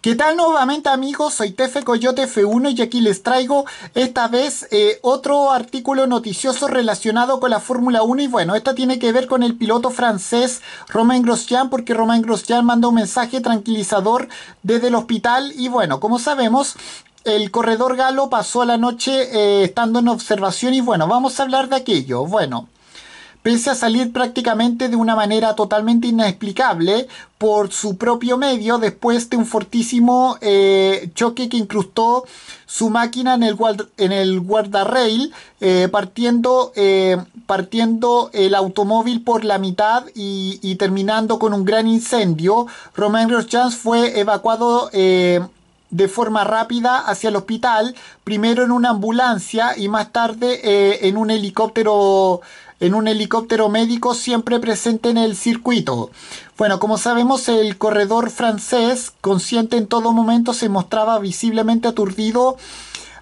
¿Qué tal nuevamente amigos? Soy Tefe Coyote F1 y aquí les traigo esta vez eh, otro artículo noticioso relacionado con la Fórmula 1 y bueno, esto tiene que ver con el piloto francés Romain Grosjean porque Romain Grosjean mandó un mensaje tranquilizador desde el hospital y bueno, como sabemos el corredor galo pasó la noche eh, estando en observación y bueno, vamos a hablar de aquello. Bueno, pese a salir prácticamente de una manera totalmente inexplicable por su propio medio después de un fortísimo eh, choque que incrustó su máquina en el, en el guardarrail, eh, partiendo, eh, partiendo el automóvil por la mitad y, terminando con un gran incendio. Romain Grosjean fue evacuado de forma rápida hacia el hospital, primero en una ambulancia y más tarde eh, en un helicóptero en un helicóptero médico siempre presente en el circuito. Bueno, como sabemos, el corredor francés, consciente en todo momento, se mostraba visiblemente aturdido,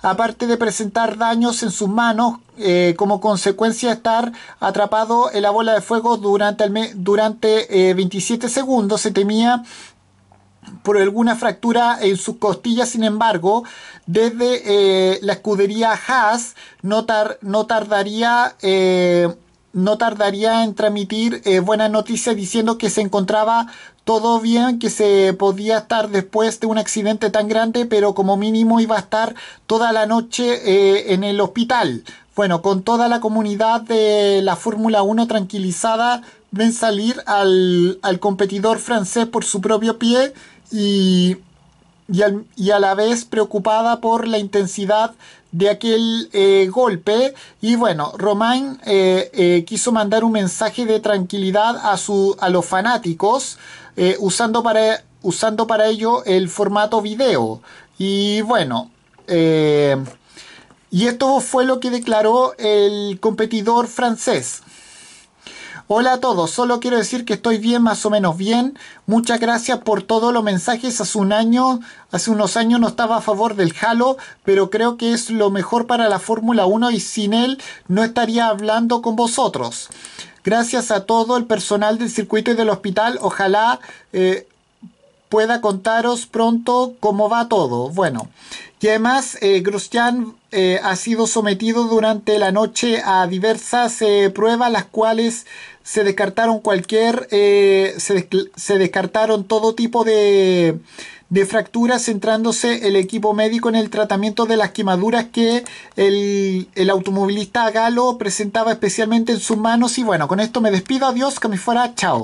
aparte de presentar daños en sus manos eh, como consecuencia de estar atrapado en la bola de fuego durante, el durante 27 eh, segundos, se temía por alguna fractura en sus costillas, sin embargo, desde eh, la escudería Haas no, tardaría... Eh, no tardaría en transmitir eh, buenas noticias diciendo que se encontraba todo bien, que se podía estar después de un accidente tan grande, pero como mínimo iba a estar toda la noche en el hospital. Bueno, con toda la comunidad de la Fórmula 1 tranquilizada, ven salir al, al competidor francés por su propio pie y, y, a la vez preocupada por la intensidad de aquel eh, golpe. Y bueno, Romain eh, eh, quiso mandar un mensaje de tranquilidad a, su, a los fanáticos usando, para, usando para ello el formato video. Y bueno, y esto fue lo que declaró el competidor francés. Hola a todos, solo quiero decir que estoy bien, más o menos bien. Muchas gracias por todos los mensajes. Hace un año, hace unos años no estaba a favor del Halo, pero creo que es lo mejor para la Fórmula 1 y sin él no estaría hablando con vosotros. Gracias a todo el personal del circuito y del hospital. Ojalá eh, pueda contaros pronto cómo va todo. Bueno, y además eh, eh ha sido sometido durante la noche a diversas eh, pruebas, las cuales se descartaron cualquier, eh, se, descartaron todo tipo de, de fracturas, centrándose el equipo médico en el tratamiento de las quemaduras que el, el automovilista Galo presentaba especialmente en sus manos. Y bueno, con esto me despido, adiós, que me fuera, chao.